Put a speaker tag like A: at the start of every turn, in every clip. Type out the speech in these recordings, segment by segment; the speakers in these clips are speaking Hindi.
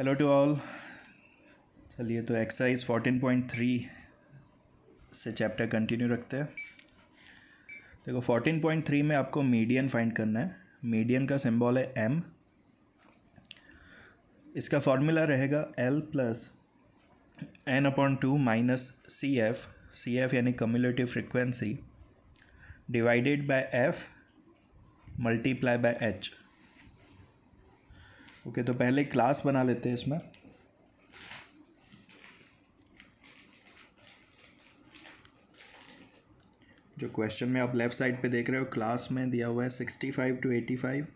A: हेलो टू ऑल चलिए तो एक्सरसाइज 14.3 से चैप्टर कंटिन्यू रखते हैं देखो 14.3 में आपको मीडियन फाइंड करना है मीडियन का सिंबल है एम इसका फॉर्मूला रहेगा L plus N upon two minus C F C F यानी cumulative frequency divided by F multiply by H okay तो पहले क्लास बना लेते हैं इसमें जो क्वेश्चन में आप लेफ़्ट साइड पे देख रहे हो क्लास में दिया हुआ है sixty five to eighty five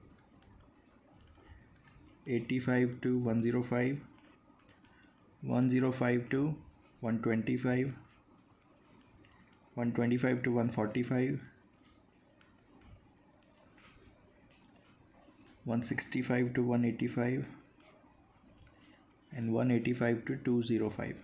A: eighty five to one zero five one zero five to one twenty five one twenty five to one forty five 165 to 185 and 185 to 205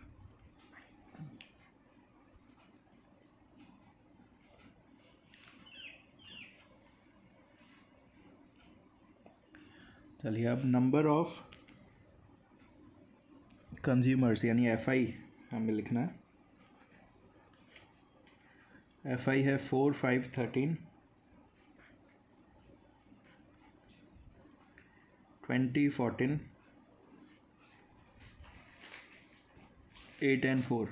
A: चलिए अब नंबर ऑफ कंज्यूमर्स यानी एफ आई हमें लिखना है एफ आई है four five thirteen twenty fourteen eight and four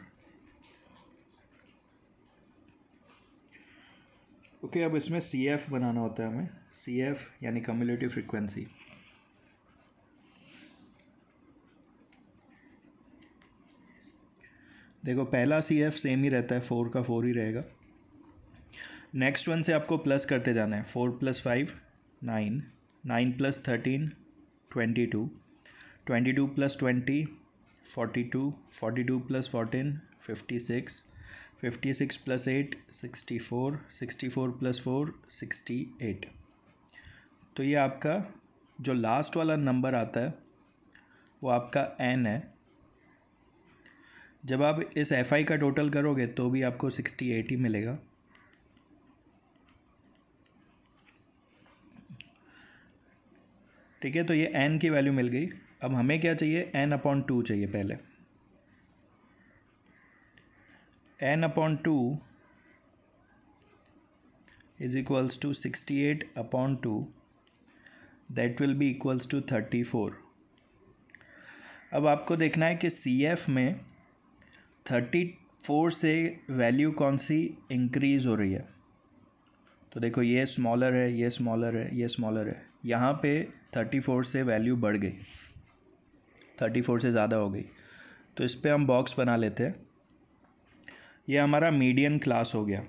A: okay okay, अब इसमें सी एफ बनाना होता है हमें सी एफ यानी कम्युलेटिव फ्रिक्वेंसी देखो पहला सी एफ सेम ही रहता है फोर का फोर ही रहेगा नेक्स्ट वन से आपको प्लस करते जाना है four plus five nine nine plus thirteen twenty two twenty two plus twenty forty to forty two plus fourteen fifty six fifty six plus eight sixty four sixty four plus four sixty eight तो ये आपका जो लास्ट वाला नंबर आता है वो आपका एन है जब आप इस एफ आई का टोटल करोगे तो भी आपको सिक्सटी एट ही मिलेगा ठीक है तो ये एन की वैल्यू मिल गई अब हमें क्या चाहिए एन अपॉन टू चाहिए पहले N upon two is equals to sixty eight upon two that will be equals to thirty four अब आपको देखना है कि सी एफ में थर्टी फोर से वैल्यू कौन सी इंक्रीज़ हो रही है तो देखो ये स्मॉलर है ये स्मॉलर है ये स्मॉलर है यहाँ पे थर्टी फोर से वैल्यू बढ़ गई थर्टी फोर से ज़्यादा हो गई तो इस पर हम बॉक्स बना लेते हैं ये हमारा मीडियन क्लास हो गया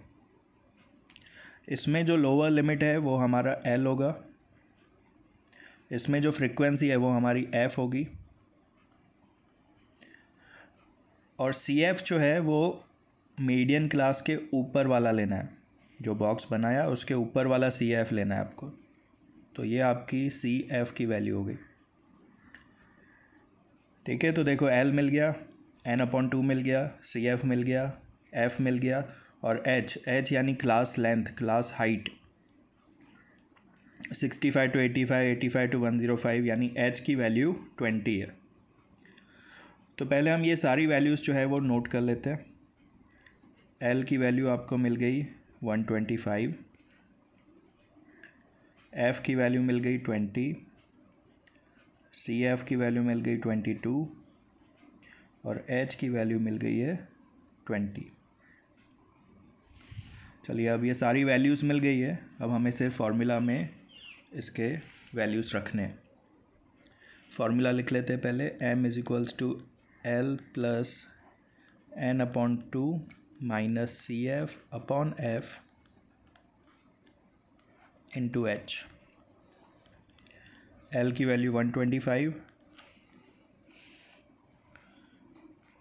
A: इसमें जो लोअर लिमिट है वो हमारा एल होगा इसमें जो फ्रिक्वेंसी है वो हमारी एफ होगी और सी एफ जो है वो मीडियन क्लास के ऊपर वाला लेना है जो बॉक्स बनाया उसके ऊपर वाला सी एफ लेना है आपको तो ये आपकी सी एफ की वैल्यू हो गई ठीक है तो देखो एल मिल गया एन अपॉन टू मिल गया सी एफ मिल गया एफ मिल गया और एच एच यानी class length class height sixty five to eighty five eighty five to one zero five यानी एच की वैल्यू ट्वेंटी है तो पहले हम ये सारी वैल्यूज़ जो है वो नोट कर लेते हैं एल की वैल्यू आपको मिल गई वन ट्वेंटी फाइव एफ़ की वैल्यू मिल गई ट्वेंटी सी एफ़ की वैल्यू मिल गई ट्वेंटी टू और एच की वैल्यू मिल गई है ट्वेंटी चलिए अब ये सारी वैल्यूज़ मिल गई है अब हमें सिर्फ फार्मूला में इसके वैल्यूज़ रखने हैं फार्मूला लिख लेते हैं पहले m is equals to L plus N upon two minus C F upon F into H L की value one twenty five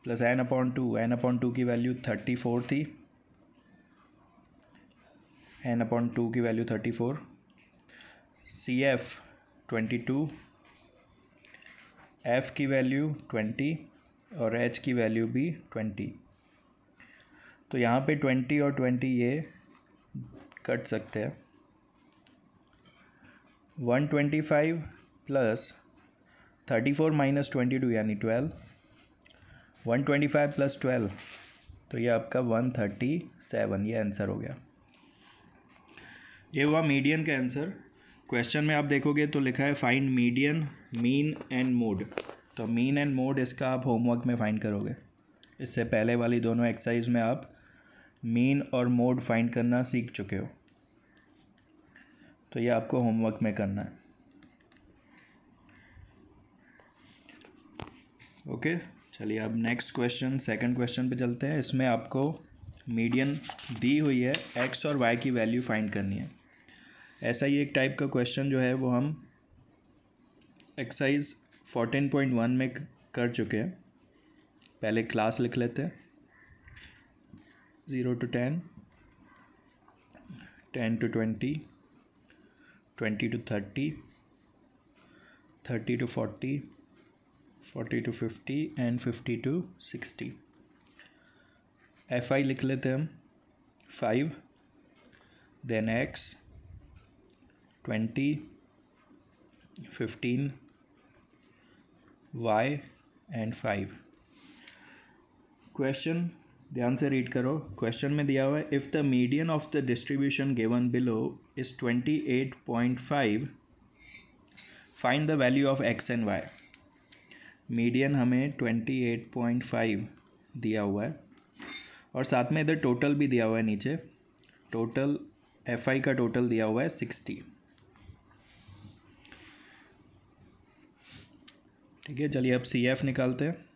A: plus N upon two N upon two की वैल्यू थर्टी फोर थी एन अपॉन टू की value thirty four C F twenty two F की वैल्यू ट्वेंटी और एच की वैल्यू भी ट्वेंटी तो यहाँ पे ट्वेंटी और ट्वेंटी ये कट सकते हैं one twenty five plus thirty four minus twenty two यानी twelve one twenty five plus twelve तो ये आपका वन थर्टी सेवन ये आंसर हो गया ये हुआ मीडियन का आंसर क्वेश्चन में आप देखोगे तो लिखा है find median mean and mode तो मीन एंड मोड इसका आप होमवर्क में फाइंड करोगे इससे पहले वाली दोनों एक्सरसाइज में आप मीन और मोड फाइंड करना सीख चुके हो तो ये आपको होमवर्क में करना है ओके चलिए अब नेक्स्ट क्वेश्चन सेकंड क्वेश्चन पे चलते हैं इसमें आपको मीडियन दी हुई है एक्स और वाई की वैल्यू फाइंड करनी है ऐसा ही एक टाइप का क्वेश्चन जो है वो हम एक्सरसाइज फोर्टीन पॉइंट वन में कर चुके हैं पहले क्लास लिख लेते हैं 0 to 10 10 to 20 20 to 30 30 to 40 40 to 50 and 50 to 60 F I लिख लेते हम five then X twenty fifteen Y and five question ध्यान से रीड करो क्वेश्चन में दिया हुआ है if the median of the distribution given below is twenty eight point five find the value of X and Y median हमें ट्वेंटी एट पॉइंट फाइव दिया हुआ है और साथ में इधर टोटल भी दिया हुआ है नीचे टोटल एफ आई का टोटल दिया हुआ है सिक्सटी ठीक है चलिए अब सी एफ निकालते हैं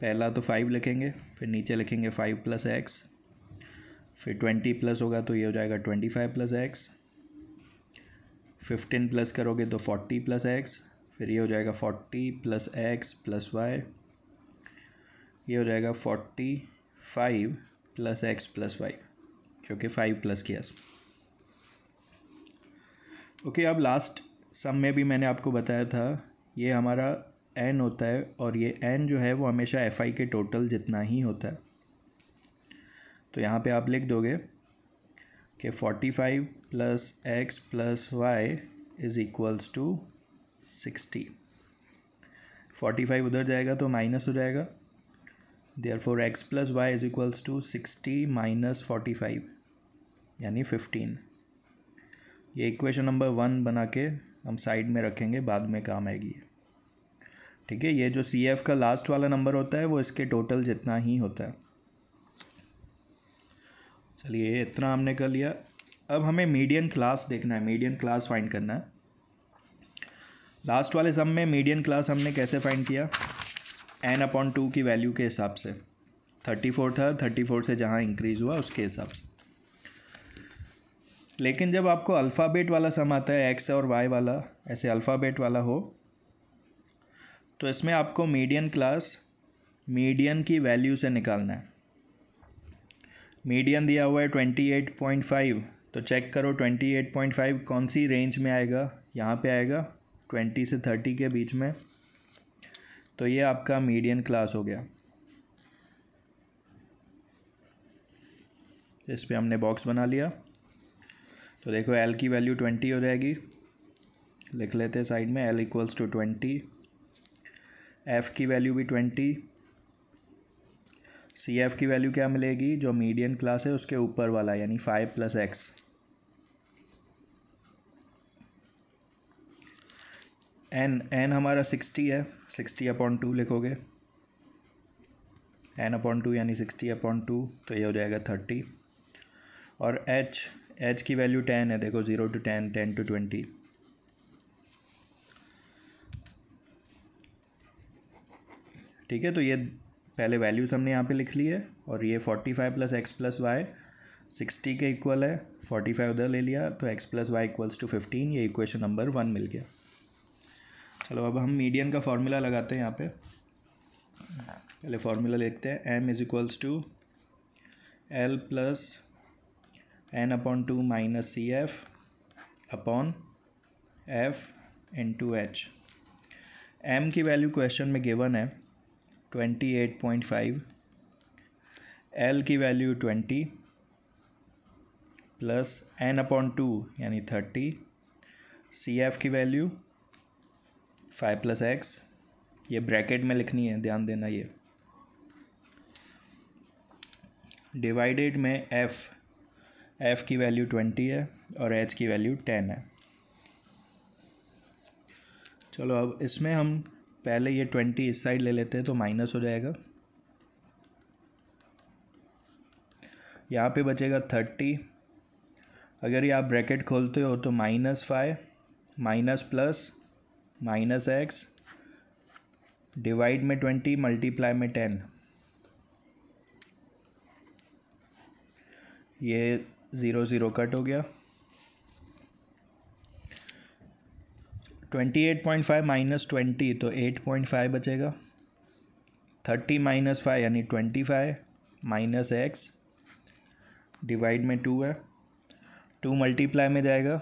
A: पहला तो फाइव लिखेंगे फिर नीचे लिखेंगे फाइव प्लस एक्स फिर ट्वेंटी प्लस होगा तो ये हो जाएगा twenty five plus X fifteen plus करोगे तो फोर्टी प्लस एक्स फिर ये हो जाएगा forty plus X plus Y ये हो जाएगा forty five plus X plus Y क्योंकि फाइव प्लस किया ओके okay, अब लास्ट सम में भी मैंने आपको बताया था ये हमारा एन होता है और ये एन जो है वो हमेशा एफ आई के टोटल जितना ही होता है तो यहाँ पे आप लिख दोगे कि forty five plus X plus Y is equals to sixty forty five उधर जाएगा तो माइनस हो जाएगा therefore X plus Y is equals to sixty minus forty five यानी फिफ्टीन ये इक्वेशन नंबर वन बना के हम साइड में रखेंगे बाद में काम आएगी ठीक है ये जो सी एफ का लास्ट वाला नंबर होता है वो इसके टोटल जितना ही होता है चलिए इतना हमने कर लिया अब हमें मीडियन क्लास देखना है मीडियन क्लास फाइंड करना है लास्ट वाले सम में मीडियन क्लास हमने कैसे फाइंड किया एन अपॉन टू की वैल्यू के हिसाब से थर्टी फोर था थर्टी फोर से जहाँ इंक्रीज़ हुआ उसके हिसाब से लेकिन जब आपको अल्फ़ाबेट वाला सम आता है एक्स और वाई वाला ऐसे अल्फ़ाबेट वाला हो तो इसमें आपको मीडियन क्लास मीडियन की वैल्यू से निकालना है मीडियन दिया हुआ है ट्वेंटी एट पॉइंट फाइव तो चेक करो ट्वेंटी एट पॉइंट फाइव कौन सी रेंज में आएगा यहाँ पे आएगा ट्वेंटी से थर्टी के बीच में तो ये आपका मीडियन क्लास हो गया इस पर हमने बॉक्स बना लिया तो देखो एल की वैल्यू ट्वेंटी हो जाएगी लिख लेते साइड में L equals to twenty F की वैल्यू भी ट्वेंटी सी एफ़ की वैल्यू क्या मिलेगी जो मीडियन क्लास है उसके ऊपर वाला यानी five plus X N N हमारा सिक्सटी है सिक्सटी अपॉन टू लिखोगे एन अपॉन टू यानी सिक्सटी अपॉन टू तो ये हो जाएगा थर्टी और एच एच की वैल्यू टेन है देखो zero to ten ten to twenty ठीक है तो ये पहले वैल्यूज़ हमने यहाँ पे लिख ली है और ये forty five plus X plus Y sixty के इक्वल है फोर्टी फाइव उधर ले लिया तो X plus Y equals to fifteen ये इक्वेशन नंबर वन मिल गया चलो अब हम मीडियन का फार्मूला लगाते हैं यहाँ पे पहले फार्मूला लिखते हैं M is equals to L plus N upon two minus C F upon F to H M की वैल्यू क्वेश्चन में गिवन है twenty eight point five L की value twenty plus N upon two यानी थर्टी सी एफ की वैल्यू फाइव प्लस एक्स ये ब्रैकेट में लिखनी है ध्यान देना ये डिवाइडेड में एफ़ एफ़ की वैल्यू ट्वेंटी है और एच की वैल्यू टेन है चलो अब इसमें हम पहले ये ट्वेंटी इस साइड ले लेते हैं तो माइनस हो जाएगा यहाँ पे बचेगा थर्टी अगर ये आप ब्रैकेट खोलते हो तो minus five minus plus minus X divide में ट्वेंटी मल्टीप्लाई में टेन ये ज़ीरो ज़ीरो कट हो गया twenty eight point five minus twenty तो एट पॉइंट फाइव बचेगा थर्टी माइनस फाइव यानी twenty five minus X divide में टू है टू मल्टीप्लाई में जाएगा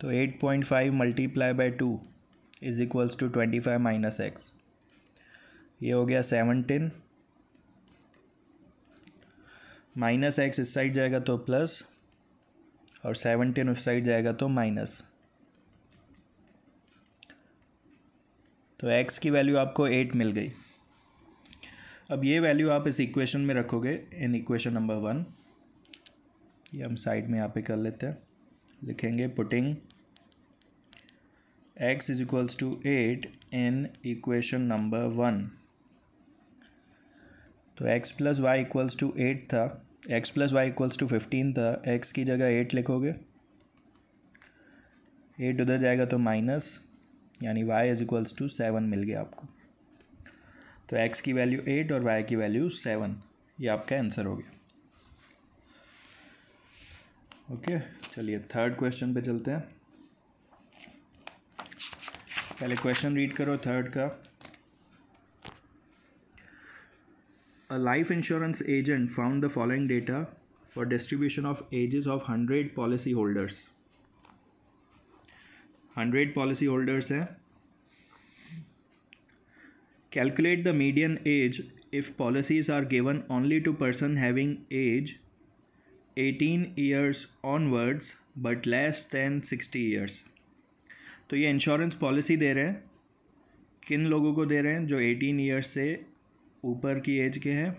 A: तो eight point five multiply by two is equals to twenty five minus X ये हो गया सेवनटीन माइनस एक्स इस साइड जाएगा तो प्लस और सेवनटीन उस साइड जाएगा तो माइनस तो एक्स की वैल्यू आपको एट मिल गई अब ये वैल्यू आप इस इक्वेशन में रखोगे इन इक्वेशन नंबर वन ये हम साइड में यहाँ पे कर लेते हैं लिखेंगे putting X is equals to eight in equation number one तो X plus Y equals to eight था X plus Y equals to fifteen था एक्स की जगह एट लिखोगे एट उधर जाएगा तो माइनस यानी y is equals to seven मिल गया आपको तो x की वैल्यू एट और y की वैल्यू सेवन ये आपका आंसर हो गया ओके चलिए थर्ड क्वेश्चन पे चलते हैं पहले क्वेश्चन रीड करो थर्ड का life insurance agent found the following data for distribution of ages of hundred policy holders hundred policy holders हैं calculate the median age if policies are given only to person having age eighteen years onwards but less than sixty years तो ये इंश्योरेंस पॉलिसी दे रहे हैं किन लोगों को दे रहे हैं जो एटीन ईयर्स से ऊपर की एज के हैं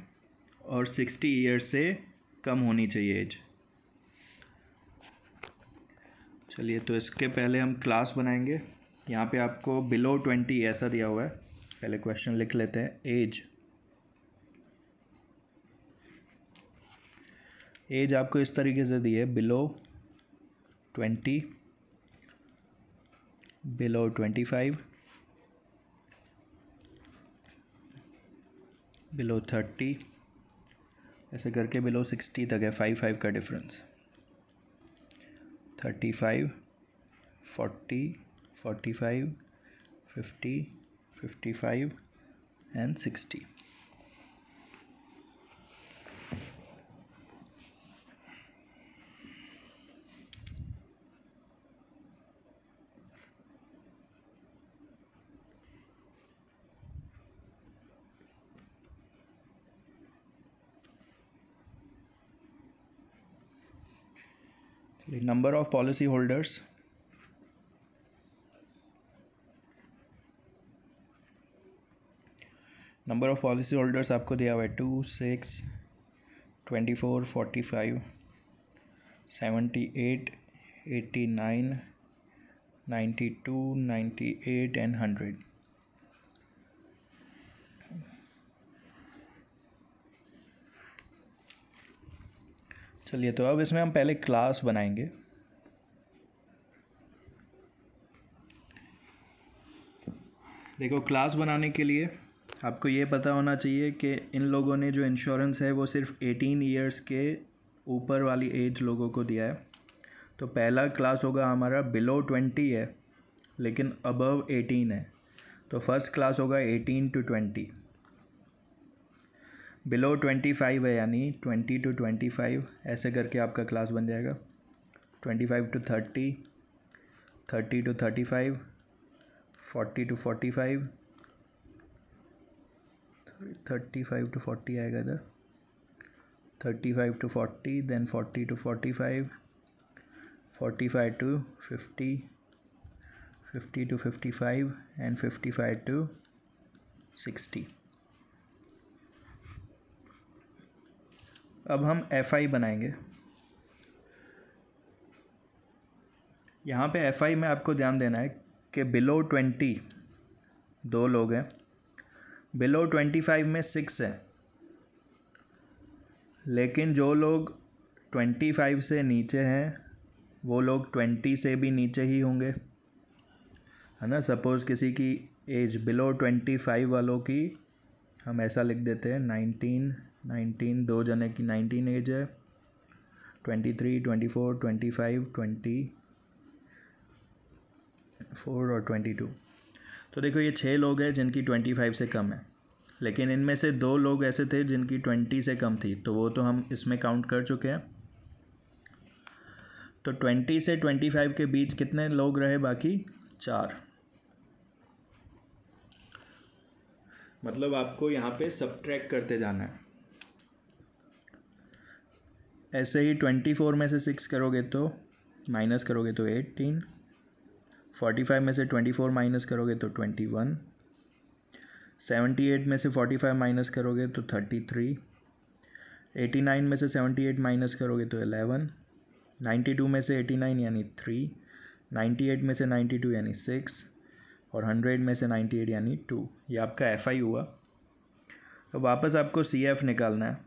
A: और सिक्सटी ईयर्स से कम होनी चाहिए एज चलिए तो इसके पहले हम क्लास बनाएंगे यहाँ पे आपको बिलो ट्वेंटी ऐसा दिया हुआ है पहले क्वेश्चन लिख लेते हैं एज एज आपको इस तरीके से दी है below twenty below twenty five below thirty ऐसे करके बिलो सिक्सटी तक है फाइव फाइव का difference 35 40 45 50 55 and 60 number of policy holders number of policy holders आपको दिया हुआ है two six twenty four forty five seventy eight eighty nine ninety two ninety eight and hundred चलिए तो अब इसमें हम पहले क्लास बनाएंगे देखो क्लास बनाने के लिए आपको ये पता होना चाहिए कि इन लोगों ने जो इंश्योरेंस है वो सिर्फ 18 इयर्स के ऊपर वाली एज लोगों को दिया है तो पहला क्लास होगा हमारा बिलो 20 है लेकिन अबव 18 है तो फर्स्ट क्लास होगा 18 टू 20 बिलो ट्वेंटी फाइव है यानी ट्वेंटी टू ट्वेंटी फाइव ऐसे करके आपका क्लास बन जाएगा twenty five to thirty thirty to thirty five forty to forty five thirty five to forty आएगा इधर thirty five to forty then forty to forty five forty five to fifty fifty to fifty five and fifty five to sixty अब हम एफ आई बनाएंगे यहाँ पे एफ आई में आपको ध्यान देना है कि बिलो ट्वेंटी दो लोग हैं बिलो ट्वेंटी फाइव में सिक्स है लेकिन जो लोग ट्वेंटी फाइव से नीचे हैं वो लोग ट्वेंटी से भी नीचे ही होंगे है ना सपोज़ किसी की एज बिलो ट्वेंटी फाइव वालों की हम ऐसा लिख देते हैं नाइनटीन नाइनटीन दो जने की नाइनटीन एज है twenty three twenty four twenty five twenty four और ट्वेंटी टू तो देखो ये छः लोग हैं जिनकी ट्वेंटी फाइव से कम है लेकिन इनमें से दो लोग ऐसे थे जिनकी ट्वेंटी से कम थी तो वो तो हम इसमें काउंट कर चुके हैं तो ट्वेंटी से ट्वेंटी फाइव के बीच कितने लोग रहे बाकी चार मतलब आपको यहाँ पे सब करते जाना है ऐसे ही ट्वेंटी फोर में से सिक्स करोगे तो माइनस करोगे तो एटीन फोर्टी फाइव में से ट्वेंटी फोर माइनस करोगे तो ट्वेंटी वन सेवेंटी एट में से फोर्टी फाइव माइनस करोगे तो थर्टी थ्री एटी नाइन में से सेवेंटी एट माइनस करोगे तो एलेवन नाइन्टी टू में से एटी नाइन यानी थ्री नाइन्टी एट में से नाइन्टी टू यानी सिक्स और हंड्रेड में से नाइन्टी एट यानी टू ये आपका एफ आई हुआ अब वापस आपको सी एफ निकालना है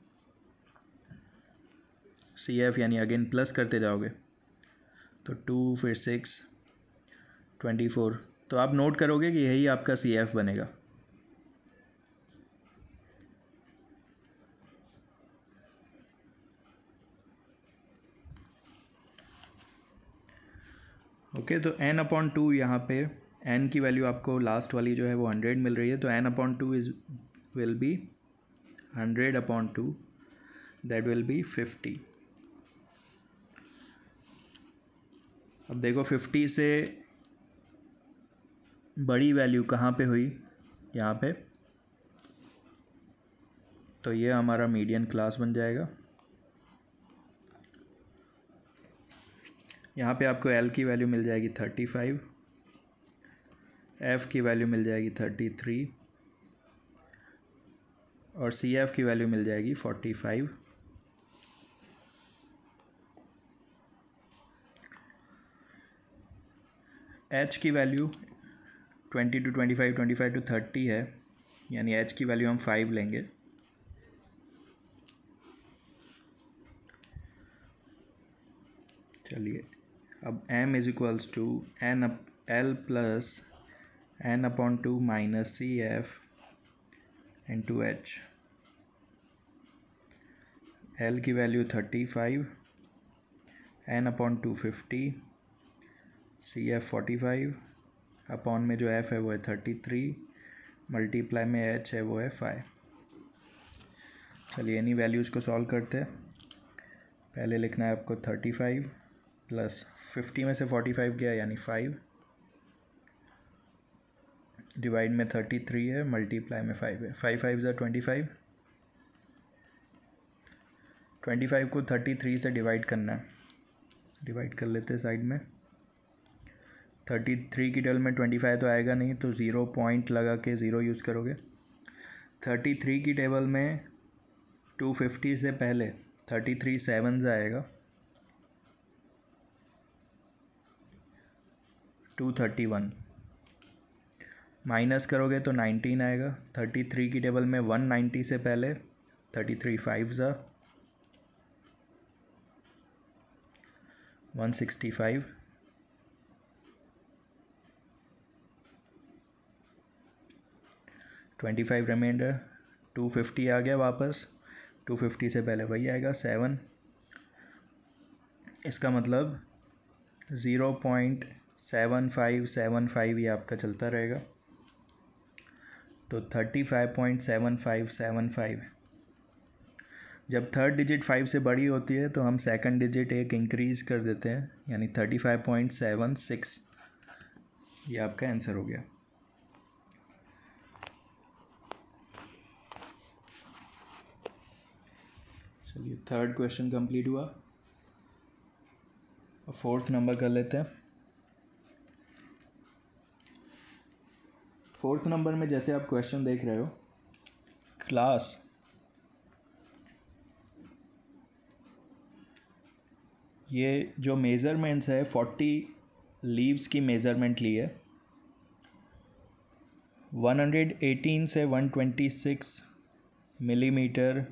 A: सी एफ यानी अगेन प्लस करते जाओगे तो टू फिर सिक्स ट्वेंटी फोर तो आप नोट करोगे कि यही आपका सी एफ बनेगा ओके okay, तो एन अपॉन टू यहाँ पे एन की वैल्यू आपको लास्ट वाली जो है वो हंड्रेड मिल रही है तो N upon two is will be hundred upon two that will be fifty अब देखो फिफ्टी से बड़ी वैल्यू कहाँ पे हुई यहाँ पे तो ये हमारा मीडियन क्लास बन जाएगा यहाँ पे आपको एल की वैल्यू मिल जाएगी थर्टी फाइव एफ़ की वैल्यू मिल जाएगी थर्टी थ्री और सी एफ़ की वैल्यू मिल जाएगी फोर्टी फाइव एच की value twenty two twenty five twenty five to thirty है यानी एच की वैल्यू हम फाइव लेंगे चलिए अब M is equals to N up L plus N upon two minus C F N two H L की value thirty five N upon two fifty C F forty five upon में जो एफ़ है वो है थर्टी थ्री मल्टीप्लाई में एच है वो है फाइव चलिए इन्हीं वैल्यूज़ को सॉल्व करते हैं पहले लिखना है आपको थर्टी फाइव प्लस फिफ्टी में से फोर्टी फाइव गया यानी फाइव डिवाइड में थर्टी थ्री है मल्टीप्लाई में फाइव है फाइव फाइव ज़ा ट्वेंटी फाइव ट्वेंटी फाइव को थर्टी थ्री से डिवाइड करना है डिवाइड कर लेते हैं साइड में थर्टी थ्री की डल में ट्वेंटी फाइव तो आएगा नहीं तो ज़ीरो पॉइंट लगा के ज़ीरो यूज़ करोगे थर्टी थ्री की टेबल में टू फिफ्टी से पहले थर्टी थ्री सेवन्स आएगा टू थर्टी वन माइनस करोगे तो नाइनटीन आएगा थर्टी थ्री की टेबल में वन नाइन्टी से पहले थर्टी थ्री फाइव ज़ा one sixty five twenty five reminder two fifty आ गया वापस टू फिफ्टी से पहले वही आएगा सेवन इसका मतलब zero point seven five seven five ये आपका चलता रहेगा तो thirty five point seven five seven five जब थर्ड डिजिट फाइव से बड़ी होती है तो हम सेकंड डिजिट एक इंक्रीज़ कर देते हैं यानी thirty five point seven six ये आपका आंसर हो गया चलिए थर्ड क्वेश्चन कंप्लीट हुआ और फोर्थ नंबर कर लेते हैं फोर्थ नंबर में जैसे आप क्वेश्चन देख रहे हो क्लास ये जो मेज़रमेंट्स है फोर्टी लीव्स की मेज़रमेंट ली है वन हंड्रेड एटीन से वन ट्वेंटी सिक्स मिलीमीटर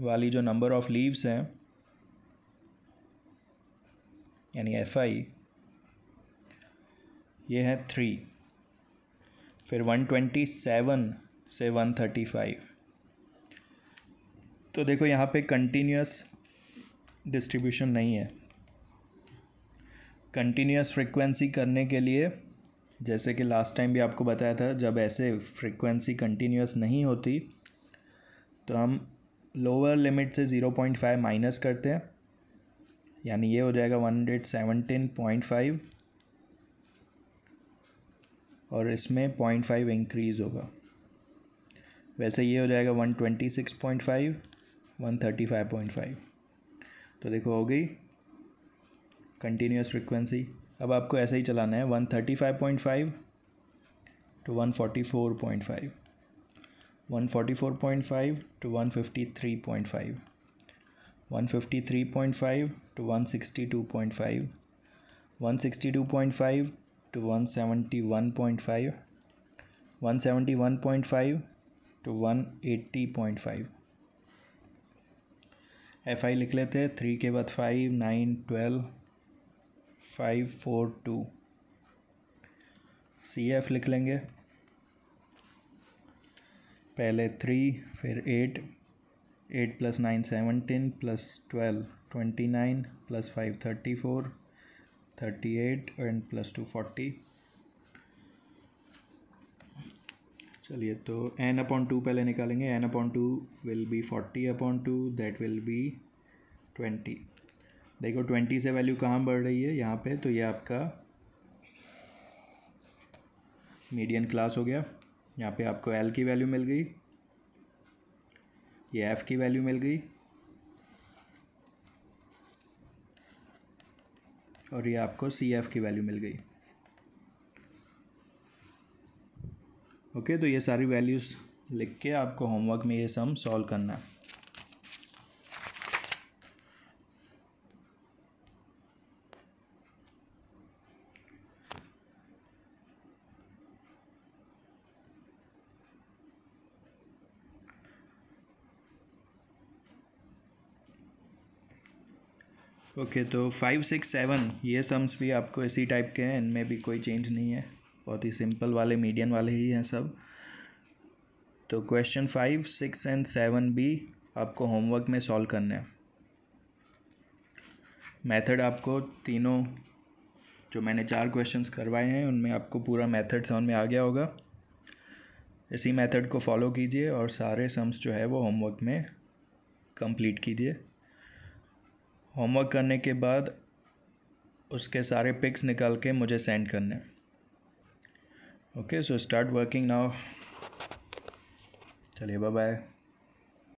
A: वाली जो नंबर ऑफ़ लीव्स हैं यानी एफ आई ये है थ्री फिर वन ट्वेंटी सेवन से वन थर्टी फाइव तो देखो यहाँ पे कंटिन्यूस डिस्ट्रीब्यूशन नहीं है कंटिन्यूस फ्रिक्वेंसी करने के लिए जैसे कि लास्ट टाइम भी आपको बताया था जब ऐसे फ्रिक्वेंसी कंटिन्यूस नहीं होती तो हम लोअर लिमिट से ज़ीरो पॉइंट फाइव माइनस करते हैं यानी ये हो जाएगा one hundred seventeen point five और इसमें पॉइंट फाइव इंक्रीज़ होगा वैसे ये हो जाएगा one twenty six point five one thirty five point five तो देखो हो गई कंटिन्यूस फ्रिक्वेंसी अब आपको ऐसे ही चलाना है one thirty five point five to one forty four point five 144.5 to 153.5 153.5 to 162.5 162.5 to 171.5 171.5 to 180.5 F I लिख लेते हैं थ्री के बाद five nine twelve five four two C F लिख लेंगे पहले थ्री फिर eight eight plus nine seventeen plus twelve twenty nine plus five thirty four thirty eight and plus two forty चलिए तो एन अपॉन टू पहले निकालेंगे N upon two will be forty upon two that will be twenty देखो ट्वेंटी से वैल्यू कहाँ बढ़ रही है यहाँ पे तो ये आपका मीडियन क्लास हो गया यहाँ पे आपको एल की वैल्यू मिल गई ये एफ़ की वैल्यू मिल गई और ये आपको सी एफ़ की वैल्यू मिल गई ओके तो ये सारी वैल्यूज़ लिख के आपको होमवर्क में ये सम सॉल्व करना है ओके तो फाइव सिक्स सेवन ये सम्स भी आपको इसी टाइप के हैं इनमें भी कोई चेंज नहीं है बहुत ही सिंपल वाले मीडियम वाले ही हैं सब तो question five six and seven भी आपको होमवर्क में सॉल्व करना है मेथड आपको तीनों जो मैंने चार क्वेश्चंस करवाए हैं उनमें आपको पूरा मेथड समझ में आ गया होगा इसी मेथड को फॉलो कीजिए और सारे सम्स जो है वो होमवर्क में कंप्लीट कीजिए होमवर्क करने के बाद उसके सारे पिक्स निकाल के मुझे सेंड करने okay so start working now चलिए बाय बाय